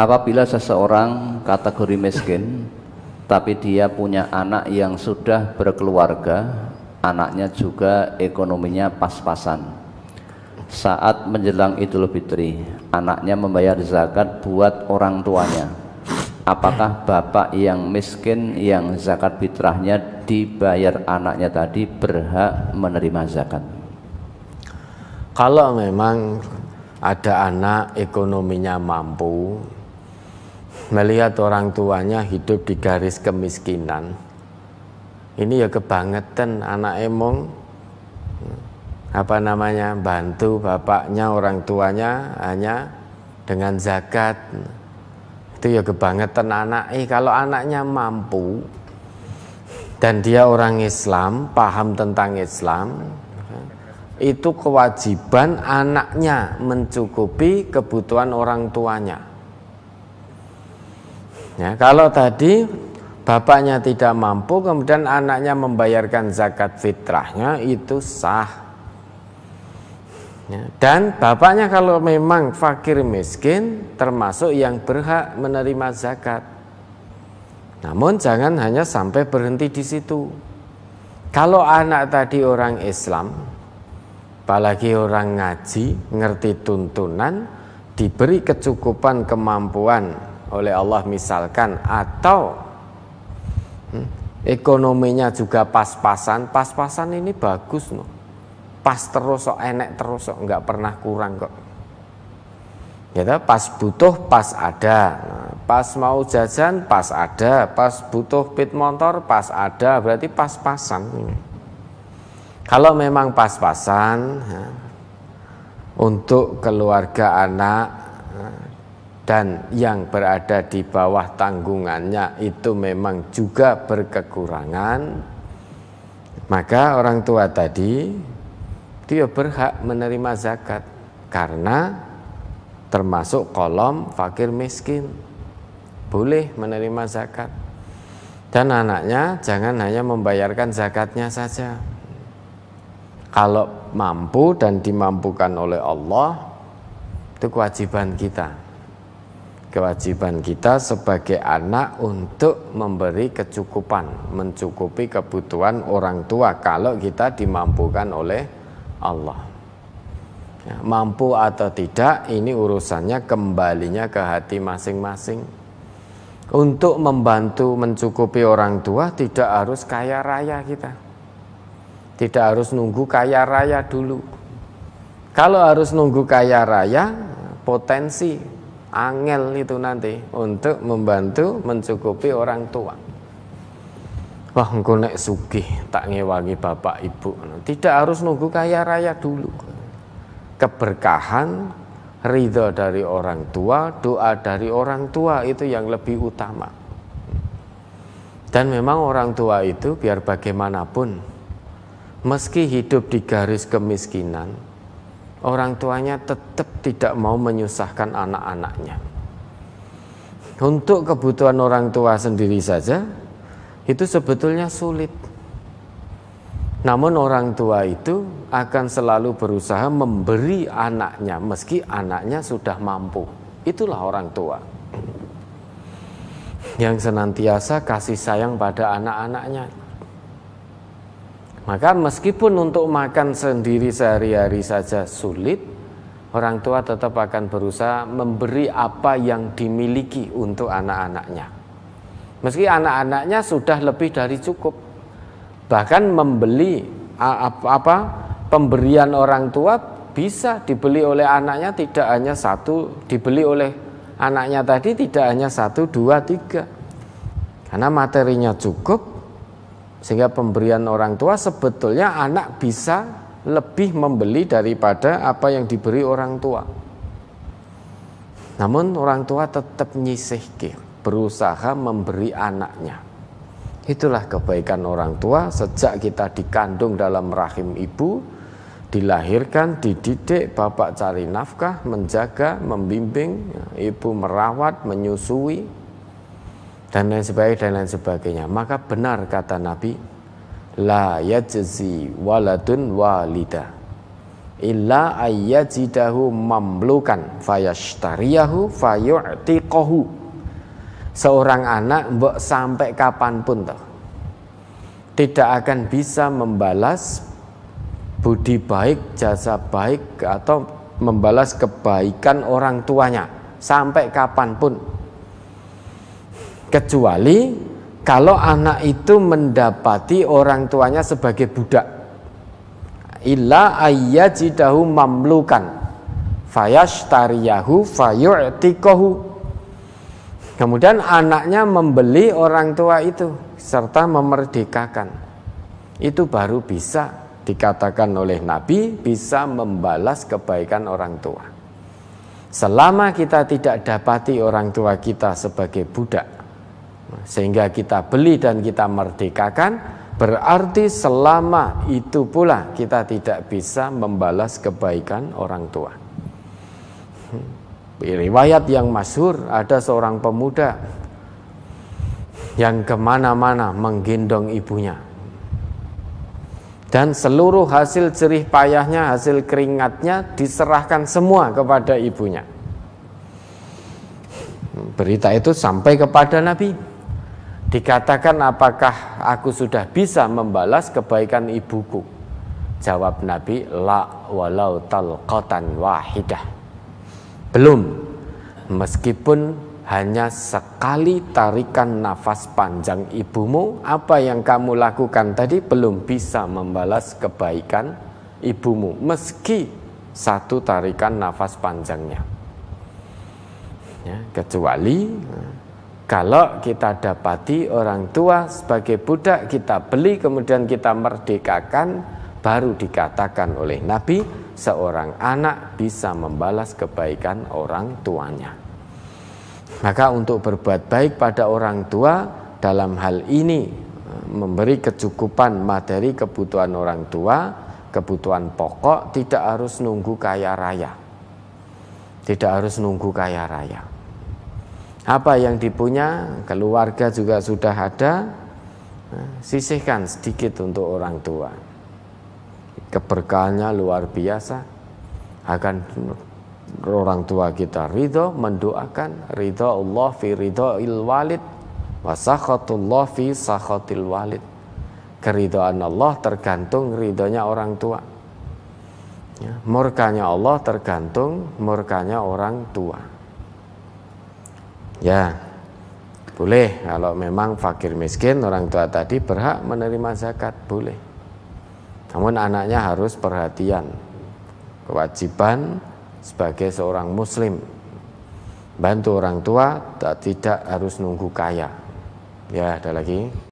Apabila seseorang kategori miskin tapi dia punya anak yang sudah berkeluarga, anaknya juga ekonominya pas-pasan. Saat menjelang Idul Fitri, anaknya membayar zakat buat orang tuanya. Apakah bapak yang miskin yang zakat fitrahnya dibayar anaknya tadi berhak menerima zakat? Kalau memang ada anak ekonominya mampu, melihat orang tuanya hidup di garis kemiskinan ini ya kebangetan anak emong apa namanya bantu bapaknya orang tuanya hanya dengan zakat itu ya kebangetan anak eh kalau anaknya mampu dan dia orang Islam paham tentang Islam itu kewajiban anaknya mencukupi kebutuhan orang tuanya Ya, kalau tadi bapaknya tidak mampu kemudian anaknya membayarkan zakat fitrahnya itu sah. Ya, dan bapaknya kalau memang fakir miskin termasuk yang berhak menerima zakat. Namun jangan hanya sampai berhenti di situ. Kalau anak tadi orang Islam, apalagi orang ngaji, ngerti tuntunan, diberi kecukupan kemampuan oleh Allah misalkan atau hmm, ekonominya juga pas-pasan pas-pasan ini bagus no pas terus sok enek terus sok nggak pernah kurang kok ya pas butuh pas ada nah, pas mau jajan pas ada pas butuh pit motor pas ada berarti pas-pasan kalau memang pas-pasan ya, untuk keluarga anak dan yang berada di bawah tanggungannya itu memang juga berkekurangan, maka orang tua tadi dia berhak menerima zakat karena termasuk kolom fakir miskin boleh menerima zakat dan anaknya jangan hanya membayarkan zakatnya saja kalau mampu dan dimampukan oleh Allah itu kewajiban kita kewajiban kita sebagai anak untuk memberi kecukupan, mencukupi kebutuhan orang tua kalau kita dimampukan oleh Allah. Ya, mampu atau tidak, ini urusannya kembalinya ke hati masing-masing. Untuk membantu mencukupi orang tua, tidak harus kaya raya kita, tidak harus nunggu kaya raya dulu. Kalau harus nunggu kaya raya, potensi angel itu nanti untuk membantu mencukupi orang tua. Wah, nggak nek sugih tak ngewangi bapak ibu. Tidak harus nunggu kaya raya dulu. Keberkahan, ridho dari orang tua, doa dari orang tua itu yang lebih utama. Dan memang orang tua itu biar bagaimanapun meski hidup di garis kemiskinan, orang tuanya tetap tidak mau menyusahkan anak-anaknya. Untuk kebutuhan orang tua sendiri saja, itu sebetulnya sulit. Namun orang tua itu akan selalu berusaha memberi anaknya meski anaknya sudah mampu. Itulah orang tua. Yang senantiasa kasih sayang pada anak-anaknya maka meskipun untuk makan sendiri sehari-hari saja sulit, orang tua tetap akan berusaha memberi apa yang dimiliki untuk anak-anaknya. Meski anak-anaknya sudah lebih dari cukup, bahkan membeli apa pemberian orang tua bisa dibeli oleh anaknya tidak hanya satu, dibeli oleh anaknya tadi tidak hanya satu, dua, tiga. Karena materinya cukup, sehingga pemberian orang tua sebetulnya anak bisa lebih membeli daripada apa yang diberi orang tua. Namun orang tua tetap nyisihke, berusaha memberi anaknya. Itulah kebaikan orang tua sejak kita dikandung dalam rahim ibu, dilahirkan, dididik, bapak cari nafkah, menjaga, membimbing, ibu merawat, menyusui, dan lain sebagainya dan lain sebagainya. Maka benar kata Nabi, la yajzi waladun walida illa ayyajidahu mamlukan fayashtariyahu fayu'tiqahu. Seorang anak mbok sampai kapanpun toh tidak akan bisa membalas budi baik, jasa baik atau membalas kebaikan orang tuanya sampai kapanpun kecuali kalau anak itu mendapati orang tuanya sebagai budak illa ayyajidahu mamlukan fayashtariyahu fayu'tikohu kemudian anaknya membeli orang tua itu serta memerdekakan itu baru bisa dikatakan oleh Nabi bisa membalas kebaikan orang tua. Selama kita tidak dapati orang tua kita sebagai budak, sehingga kita beli dan kita merdekakan berarti selama itu pula kita tidak bisa membalas kebaikan orang tua hmm. riwayat yang masyhur ada seorang pemuda yang kemana-mana menggendong ibunya dan seluruh hasil jerih payahnya, hasil keringatnya diserahkan semua kepada ibunya. Hmm, berita itu sampai kepada Nabi Dikatakan apakah aku sudah bisa membalas kebaikan ibuku? Jawab Nabi, la walau talqatan wahidah. Belum, meskipun hanya sekali tarikan nafas panjang ibumu, apa yang kamu lakukan tadi belum bisa membalas kebaikan ibumu, meski satu tarikan nafas panjangnya. Ya, kecuali kalau kita dapati orang tua sebagai budak kita beli kemudian kita merdekakan baru dikatakan oleh Nabi seorang anak bisa membalas kebaikan orang tuanya. Maka untuk berbuat baik pada orang tua dalam hal ini e, memberi kecukupan materi kebutuhan orang tua, kebutuhan pokok tidak harus nunggu kaya raya. Tidak harus nunggu kaya raya apa yang dipunya keluarga juga sudah ada nah, sisihkan sedikit untuk orang tua keberkahannya luar biasa akan orang tua kita ridho mendoakan ridho Allah fi ridho il walid wasakhatullah fi sakhatil walid keridhaan Allah tergantung ridhonya orang tua ya, murkanya Allah tergantung murkanya orang tua Ya, boleh kalau memang fakir miskin orang tua tadi berhak menerima zakat, boleh. Namun anaknya harus perhatian kewajiban sebagai seorang muslim bantu orang tua tak tidak harus nunggu kaya. Ya, ada lagi.